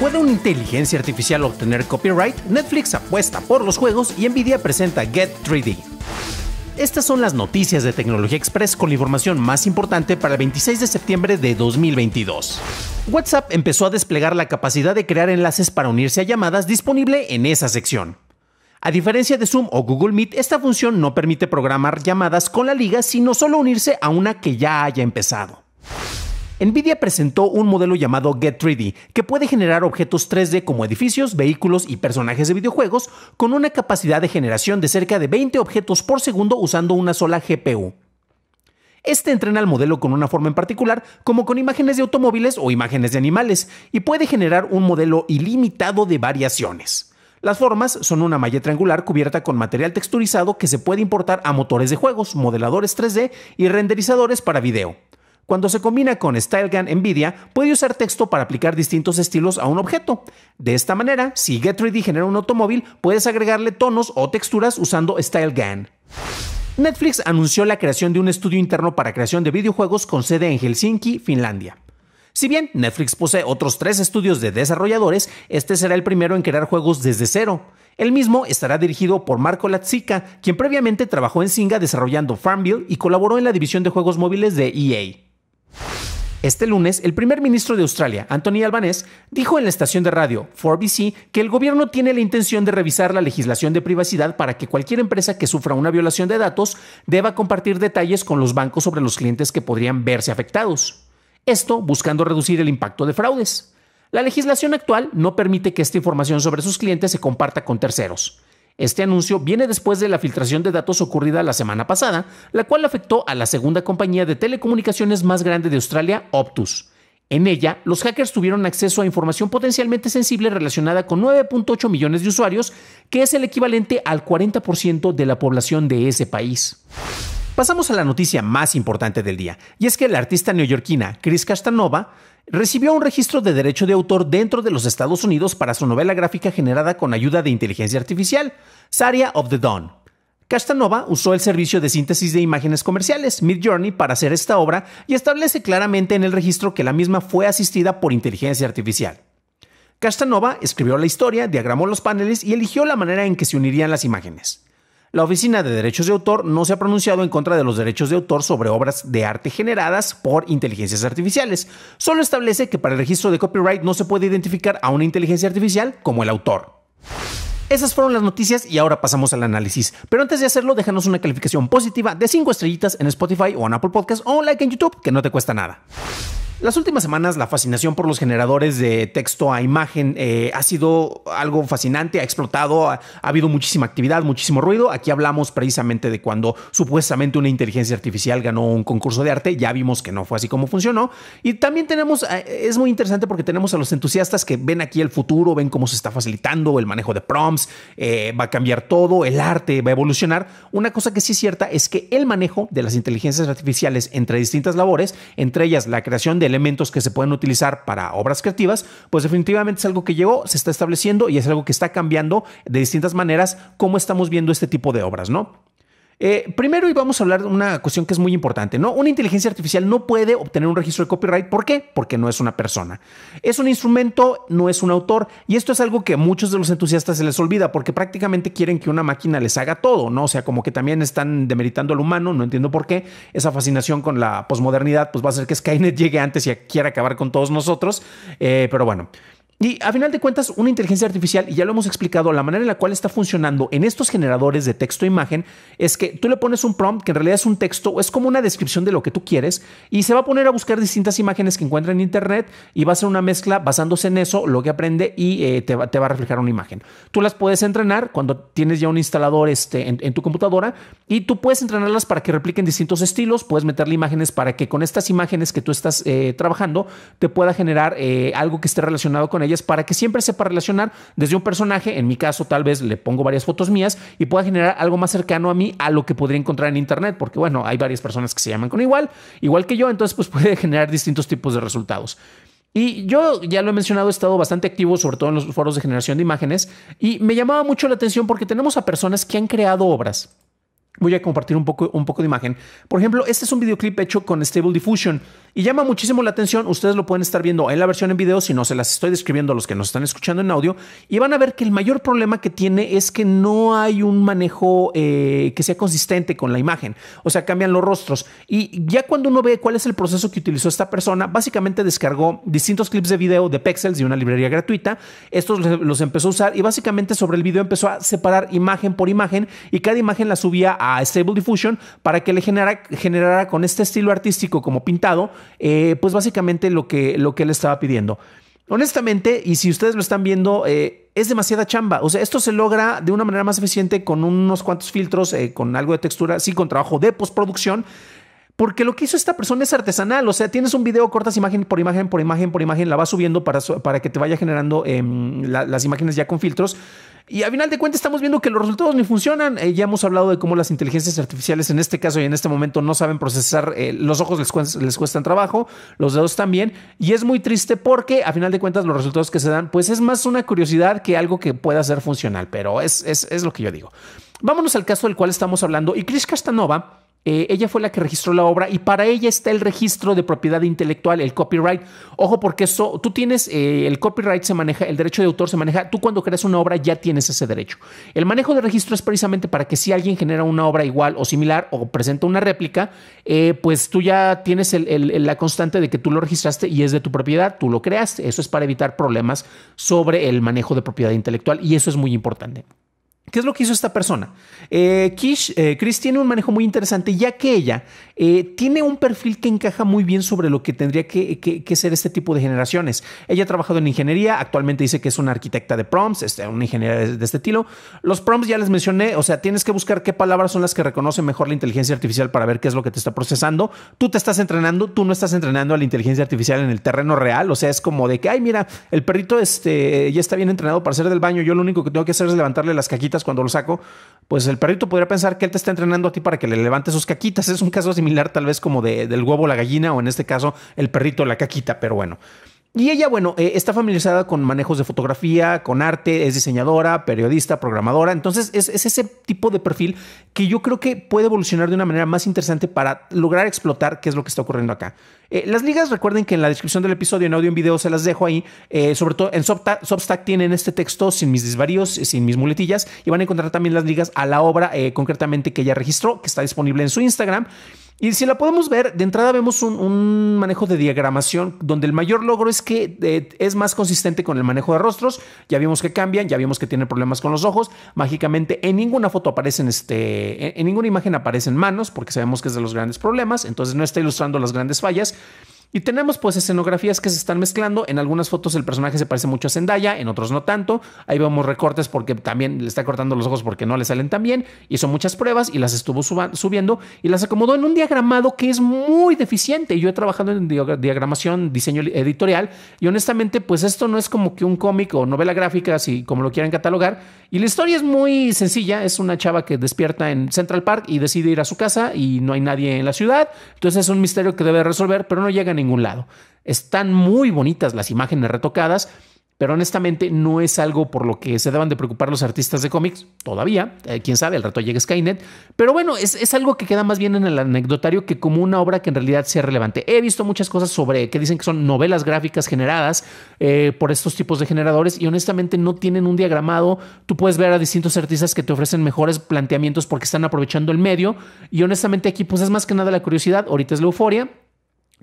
¿Puede una inteligencia artificial obtener copyright? Netflix apuesta por los juegos y Nvidia presenta Get 3D. Estas son las noticias de Tecnología Express con la información más importante para el 26 de septiembre de 2022. WhatsApp empezó a desplegar la capacidad de crear enlaces para unirse a llamadas disponible en esa sección. A diferencia de Zoom o Google Meet, esta función no permite programar llamadas con la liga, sino solo unirse a una que ya haya empezado. Nvidia presentó un modelo llamado Get3D, que puede generar objetos 3D como edificios, vehículos y personajes de videojuegos, con una capacidad de generación de cerca de 20 objetos por segundo usando una sola GPU. Este entrena el modelo con una forma en particular, como con imágenes de automóviles o imágenes de animales, y puede generar un modelo ilimitado de variaciones. Las formas son una malla triangular cubierta con material texturizado que se puede importar a motores de juegos, modeladores 3D y renderizadores para video. Cuando se combina con StyleGAN NVIDIA, puede usar texto para aplicar distintos estilos a un objeto. De esta manera, si Get3D genera un automóvil, puedes agregarle tonos o texturas usando StyleGAN. Netflix anunció la creación de un estudio interno para creación de videojuegos con sede en Helsinki, Finlandia. Si bien Netflix posee otros tres estudios de desarrolladores, este será el primero en crear juegos desde cero. El mismo estará dirigido por Marco latzica quien previamente trabajó en Singa desarrollando Farmville y colaboró en la división de juegos móviles de EA. Este lunes, el primer ministro de Australia, Anthony Albanese, dijo en la estación de radio 4BC que el gobierno tiene la intención de revisar la legislación de privacidad para que cualquier empresa que sufra una violación de datos deba compartir detalles con los bancos sobre los clientes que podrían verse afectados. Esto buscando reducir el impacto de fraudes. La legislación actual no permite que esta información sobre sus clientes se comparta con terceros. Este anuncio viene después de la filtración de datos ocurrida la semana pasada, la cual afectó a la segunda compañía de telecomunicaciones más grande de Australia, Optus. En ella, los hackers tuvieron acceso a información potencialmente sensible relacionada con 9.8 millones de usuarios, que es el equivalente al 40% de la población de ese país. Pasamos a la noticia más importante del día, y es que la artista neoyorquina Chris Castanova recibió un registro de derecho de autor dentro de los Estados Unidos para su novela gráfica generada con ayuda de inteligencia artificial, Saria of the Dawn. Castanova usó el servicio de síntesis de imágenes comerciales, Midjourney, para hacer esta obra y establece claramente en el registro que la misma fue asistida por inteligencia artificial. Castanova escribió la historia, diagramó los paneles y eligió la manera en que se unirían las imágenes. La Oficina de Derechos de Autor no se ha pronunciado en contra de los derechos de autor sobre obras de arte generadas por inteligencias artificiales. Solo establece que para el registro de copyright no se puede identificar a una inteligencia artificial como el autor. Esas fueron las noticias y ahora pasamos al análisis. Pero antes de hacerlo, déjanos una calificación positiva de 5 estrellitas en Spotify o en Apple Podcasts o un like en YouTube, que no te cuesta nada. Las últimas semanas la fascinación por los generadores de texto a imagen eh, ha sido algo fascinante, ha explotado, ha, habido muchísima actividad, muchísimo ruido. Aquí hablamos precisamente de cuando supuestamente una inteligencia artificial ganó un concurso de arte, ya vimos que no fue así como funcionó. Y también tenemos, eh, es muy interesante porque tenemos a los entusiastas que ven aquí el futuro, ven cómo se está facilitando el manejo de prompts, eh, va a cambiar todo, el arte va a evolucionar. Una cosa que sí es cierta es que el manejo de las inteligencias artificiales entre distintas labores, entre ellas la creación de elementos que se pueden utilizar para obras creativas, pues definitivamente es algo que llegó, se está estableciendo y es algo que está cambiando de distintas maneras cómo estamos viendo este tipo de obras, ¿no? Eh, primero, primero vamos a hablar de una cuestión que es muy importante, ¿no? Una inteligencia artificial no puede obtener un registro de copyright. ¿Por qué? Porque no es una persona. Es un instrumento, no es un autor. Y esto es algo que a muchos de los entusiastas se les olvida porque prácticamente quieren que una máquina les haga todo, ¿no? O sea, como que también están demeritando al humano, no entiendo por qué. Esa fascinación con la posmodernidad, pues va a hacer que Skynet llegue antes y quiera acabar con todos nosotros. Eh, pero bueno. Y a final de cuentas, una inteligencia artificial, y ya lo hemos explicado, la manera en la cual está funcionando en estos generadores de texto e imagen es que tú le pones un prompt que en realidad es un texto, o es como una descripción de lo que tú quieres, y se va a poner a buscar distintas imágenes que encuentra en Internet y va a hacer una mezcla basándose en eso, lo que aprende y eh, te, va, te, va, a reflejar una imagen. Tú las puedes entrenar cuando tienes ya un instalador este, en, tu computadora y tú puedes entrenarlas para que repliquen distintos estilos, puedes meterle imágenes para que con estas imágenes que tú estás eh, trabajando te pueda generar eh, algo que esté relacionado con ellas para que siempre sepa relacionar desde un personaje, en mi caso tal vez le pongo varias fotos mías y pueda generar algo más cercano a mí a lo que podría encontrar en internet, porque bueno, hay varias personas que se llaman con igual, igual que yo, entonces pues puede generar distintos tipos de resultados. Y yo ya lo he mencionado, he estado bastante activo, sobre todo en los foros de generación de imágenes, y me llamaba mucho la atención porque tenemos a personas que han creado obras. Voy a compartir un poco, un poco de imagen. Por ejemplo, este es un videoclip hecho con Stable Diffusion. Y llama muchísimo la atención, ustedes lo pueden estar viendo en la versión en video, si no se las estoy describiendo a los que nos están escuchando en audio, y van a ver que el mayor problema que tiene es que no hay un manejo eh, que sea consistente con la imagen, o sea, cambian los rostros. Y ya cuando uno ve cuál es el proceso que utilizó esta persona, básicamente descargó distintos clips de video de Pexels de una librería gratuita, estos los empezó a usar y básicamente sobre el video empezó a separar imagen por imagen y cada imagen la subía a Stable Diffusion para que le generara con este estilo artístico como pintado, eh, pues básicamente lo que, lo que él estaba pidiendo. Honestamente, y si ustedes lo están viendo, eh, es demasiada chamba. O sea, esto se logra de una manera más eficiente con unos cuantos filtros, eh, con algo de textura, sí, con trabajo de postproducción, porque lo que hizo esta persona es artesanal, o sea, tienes un video, cortas imagen por imagen, por imagen, por imagen, la vas subiendo para, para que te vaya generando em, las imágenes ya con filtros. Y a final de cuentas estamos viendo que los resultados ni funcionan. Eh, ya hemos hablado de cómo las inteligencias artificiales en este caso y en este momento no saben procesar, eh, los ojos les, cuesta, cuestan trabajo, los dedos también. Y es muy triste porque a final de cuentas los resultados que se dan, pues es más una curiosidad que algo que pueda ser funcional, pero es, es, es lo que yo digo. Vámonos al caso del cual estamos hablando y Chris Castanova eh, ella fue la que registró la obra y para ella está el registro de propiedad intelectual, el copyright. Ojo, porque eso, tú tienes, eh, el copyright se maneja, el derecho de autor se maneja, tú cuando creas una obra ya tienes ese derecho. El manejo de registro es precisamente para que si alguien genera una obra igual o similar o presenta una réplica, eh, pues tú ya tienes la constante de que tú lo registraste y es de tu propiedad, tú lo creaste. Eso es para evitar problemas sobre el manejo de propiedad intelectual y eso es muy importante. ¿Qué es lo que hizo esta persona? Eh, Kish, eh, Chris tiene un manejo muy interesante, ya que ella eh, tiene un perfil que encaja muy bien sobre lo que tendría que, ser este tipo de generaciones. Ella ha trabajado en ingeniería, actualmente dice que es una arquitecta de prompts, este, una ingeniera de, este estilo. Los prompts ya les mencioné, o sea, tienes que buscar qué palabras son las que reconocen mejor la inteligencia artificial para ver qué es lo que te está procesando. Tú te estás entrenando, tú no estás entrenando a la inteligencia artificial en el terreno real, o sea, es como de que, ay, mira, el perrito este, ya está bien entrenado para hacer del baño, yo lo único que tengo que hacer es levantarle las caquitas cuando lo saco, pues el perrito podría pensar que él te está entrenando a ti para que le levante sus caquitas. Es un caso similar tal vez como de, del huevo la gallina o en este caso el perrito la caquita, pero bueno. Y ella, bueno, eh, está familiarizada con manejos de fotografía, con arte, es diseñadora, periodista, programadora. Entonces, es, ese tipo de perfil que yo creo que puede evolucionar de una manera más interesante para lograr explotar qué es lo que está ocurriendo acá. Eh, las ligas, recuerden que en la descripción del episodio, en audio, en video, se las dejo ahí. Eh, sobre todo en Substack, tienen este texto sin mis desvaríos, sin mis muletillas. Y van a encontrar también las ligas a la obra concretamente que ella registró, que está disponible en su Instagram. Y si la podemos ver, de entrada vemos un, manejo de diagramación donde el mayor logro es que eh, es más consistente con el manejo de rostros. Ya vimos que cambian, ya vimos que tienen problemas con los ojos. Mágicamente en ninguna foto aparecen, este, en, en ninguna imagen aparecen manos porque sabemos que es de los grandes problemas. Entonces no está ilustrando las grandes fallas. Y tenemos pues escenografías que se están mezclando. En algunas fotos el personaje se parece mucho a Zendaya, en otros no tanto. Ahí vemos recortes porque también le está cortando los ojos porque no le salen tan bien. Hizo muchas pruebas y las estuvo subiendo y las acomodó en un diagramado que es muy deficiente. Yo he trabajado en diagramación, diseño editorial y honestamente pues esto no es como que un cómic o novela gráfica, así como lo quieran catalogar. Y la historia es muy sencilla. Es una chava que despierta en Central Park y decide ir a su casa y no hay nadie en la ciudad. Entonces es un misterio que debe resolver, pero no llega ningún lado. Están muy bonitas las imágenes retocadas, pero honestamente no es algo por lo que se deban de preocupar los artistas de cómics todavía. Eh, quién sabe, el rato llega Skynet. Pero bueno, es, algo que queda más bien en el anecdotario que como una obra que en realidad sea relevante. He visto muchas cosas sobre que dicen que son novelas gráficas generadas eh, por estos tipos de generadores y honestamente no tienen un diagramado. Tú puedes ver a distintos artistas que te ofrecen mejores planteamientos porque están aprovechando el medio. Y honestamente aquí pues es más que nada la curiosidad. Ahorita es la euforia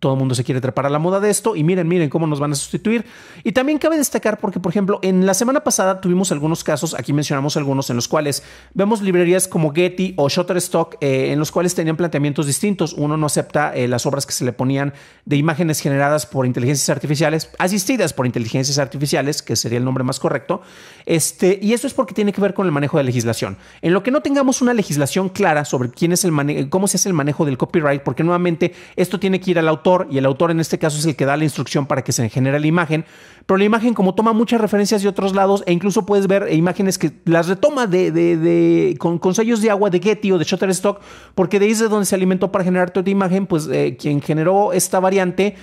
todo el mundo se quiere trepar a la moda de esto y miren, miren cómo nos van a sustituir. Y también cabe destacar porque, por ejemplo, en la semana pasada tuvimos algunos casos, aquí mencionamos algunos en los cuales vemos librerías como Getty o Shutterstock eh, en los cuales tenían planteamientos distintos. Uno no acepta eh, las obras que se le ponían de imágenes generadas por inteligencias artificiales, asistidas por inteligencias artificiales, que sería el nombre más correcto. Este, y eso es porque tiene que ver con el manejo de legislación. En lo que no tengamos una legislación clara sobre quién es el cómo se hace el manejo del copyright, porque nuevamente esto tiene que ir al autor y el autor en este caso es el que da la instrucción para que se genere la imagen, pero la imagen como toma muchas referencias de otros lados e incluso puedes ver imágenes que las retoma de, con, sellos de agua de Getty o de Shutterstock, porque de ahí es de donde se alimentó para generar toda imagen, pues eh, quien generó esta variante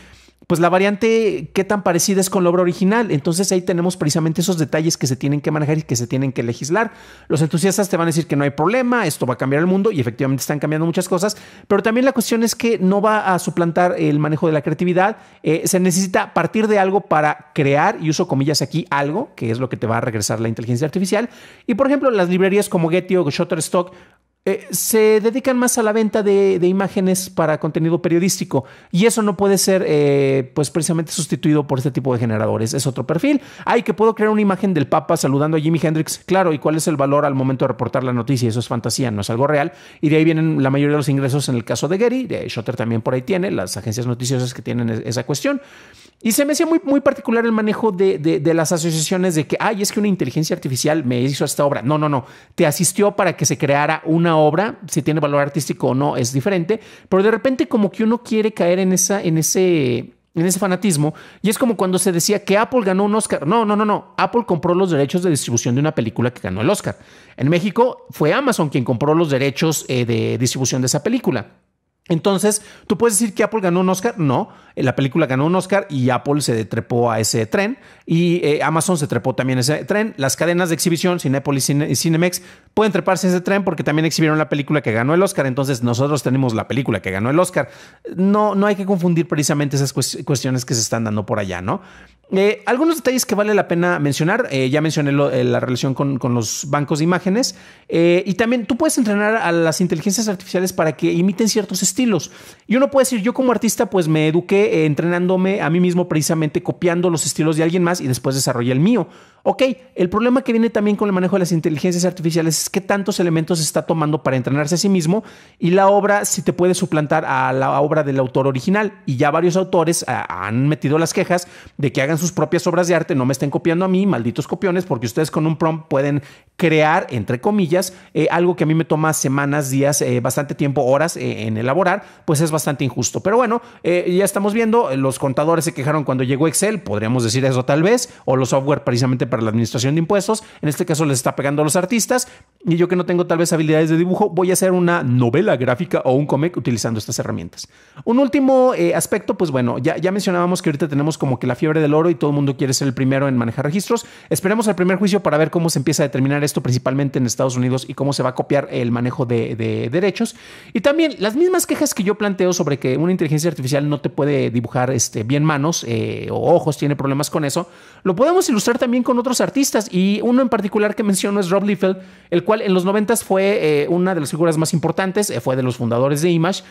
pues la variante, qué tan parecida es con la obra original. Entonces ahí tenemos precisamente esos detalles que se tienen que manejar y que se tienen que legislar. Los entusiastas te van a decir que no hay problema, esto va a cambiar el mundo y efectivamente están cambiando muchas cosas, pero también la cuestión es que no va a suplantar el manejo de la creatividad. Eh, se necesita partir de algo para crear, y uso comillas aquí, algo, que es lo que te va a regresar la inteligencia artificial. Y por ejemplo, las librerías como Getty o Shutterstock eh, se dedican más a la venta de, imágenes para contenido periodístico y eso no puede ser eh, pues precisamente sustituido por este tipo de generadores. Es otro perfil. Hay que puedo crear una imagen del Papa saludando a Jimi Hendrix. Claro, ¿y cuál es el valor al momento de reportar la noticia? Eso es fantasía, no es algo real. Y de ahí vienen la mayoría de los ingresos en el caso de Gary. De Shutter también por ahí tiene, las agencias noticiosas que tienen esa cuestión. Y se me hacía muy, muy particular el manejo de, las asociaciones de que, ay, es que una inteligencia artificial me hizo esta obra. No, no, no. Te asistió para que se creara una obra. Si tiene valor artístico o no, es diferente. Pero de repente como que uno quiere caer en, esa, en ese en ese fanatismo. Y es como cuando se decía que Apple ganó un Oscar. No, no, no, no. Apple compró los derechos de distribución de una película que ganó el Oscar. En México fue Amazon quien compró los derechos eh, de distribución de esa película. Entonces, ¿tú puedes decir que Apple ganó un Oscar? No, eh, la película ganó un Oscar y Apple se trepó a ese tren y eh, Amazon se trepó también a ese tren. Las cadenas de exhibición, Cinepolis y Cinemex, pueden treparse a ese tren porque también exhibieron la película que ganó el Oscar. Entonces, nosotros tenemos la película que ganó el Oscar. No, no hay que confundir precisamente esas cuestiones que se están dando por allá, ¿no? Eh, algunos detalles que vale la pena mencionar. ya mencioné la relación con, con, los bancos de imágenes. y también tú puedes entrenar a las inteligencias artificiales para que imiten ciertos estilos estilos. Y uno puede decir, yo como artista pues me eduqué eh, entrenándome a mí mismo precisamente copiando los estilos de alguien más y después desarrollé el mío. Ok, el problema que viene también con el manejo de las inteligencias artificiales es que tantos elementos está tomando para entrenarse a sí mismo y la obra si te puede suplantar a la obra del autor original. Y ya varios autores ah, han metido las quejas de que hagan sus propias obras de arte, no me estén copiando a mí, malditos copiones, porque ustedes con un prompt pueden crear, entre comillas, eh, algo que a mí me toma semanas, días, eh, bastante tiempo, horas eh, en elaborar, pues es bastante injusto. Pero bueno, ya estamos viendo, los contadores se quejaron cuando llegó Excel, podríamos decir eso tal vez, o los software precisamente para la administración de impuestos. En este caso les está pegando a los artistas. Y yo que no tengo tal vez habilidades de dibujo, voy a hacer una novela gráfica o un cómic utilizando estas herramientas. Un último eh, aspecto, pues bueno, ya, ya mencionábamos que ahorita tenemos como que la fiebre del oro y todo el mundo quiere ser el primero en manejar registros. Esperemos el primer juicio para ver cómo se empieza a determinar esto principalmente en Estados Unidos y cómo se va a copiar el manejo de, derechos. Y también las mismas quejas que yo planteo sobre que una inteligencia artificial no te puede dibujar este, bien manos eh, o ojos, tiene problemas con eso, lo podemos ilustrar también con otros artistas y uno en particular que menciono es Rob Liefeld, el cual en los 90 fue eh, una de las figuras más importantes, eh, fue de los fundadores de Image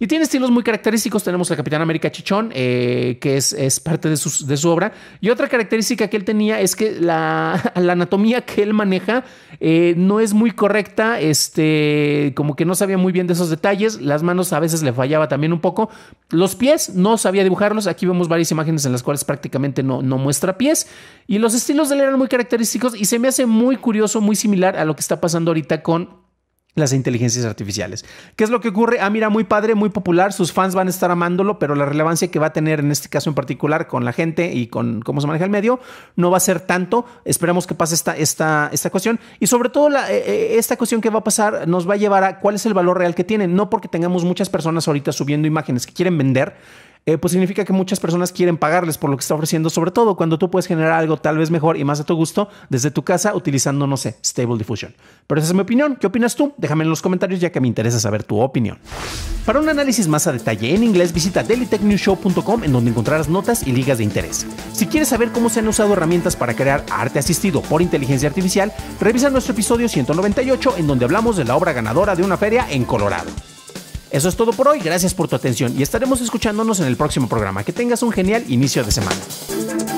y tiene estilos muy característicos. Tenemos la Capitán América Chichón, eh, que es, es parte de, de, su obra. Y otra característica que él tenía es que la, anatomía que él maneja eh, no es muy correcta. Este, como que no sabía muy bien de esos detalles. Las manos a veces le fallaba también un poco. Los pies no sabía dibujarlos. Aquí vemos varias imágenes en las cuales prácticamente no, no muestra pies. Y los estilos de él eran muy característicos y se me hace muy curioso, muy similar a lo que está pasando ahorita con las inteligencias artificiales. ¿Qué es lo que ocurre? Ah, mira, muy padre, muy popular, sus fans van a estar amándolo, pero la relevancia que va a tener en este caso en particular con la gente y con cómo se maneja el medio no va a ser tanto. Esperemos que pase esta, esta, esta cuestión y sobre todo eh, eh, esta cuestión que va a pasar nos va a llevar a cuál es el valor real que tiene no porque tengamos muchas personas ahorita subiendo imágenes que quieren vender eh, pues significa que muchas personas quieren pagarles por lo que está ofreciendo, sobre todo cuando tú puedes generar algo tal vez mejor y más a tu gusto desde tu casa utilizando, no sé, Stable Diffusion. Pero esa es mi opinión. ¿Qué opinas tú? Déjame en los comentarios ya que me interesa saber tu opinión. Para un análisis más a detalle en inglés, visita dailytechnewshow.com en donde encontrarás notas y ligas de interés. Si quieres saber cómo se han usado herramientas para crear arte asistido por inteligencia artificial, revisa nuestro episodio 198 en donde hablamos de la obra ganadora de una feria en Colorado. Eso es todo por hoy, gracias por tu atención y estaremos escuchándonos en el próximo programa. Que tengas un genial inicio de semana.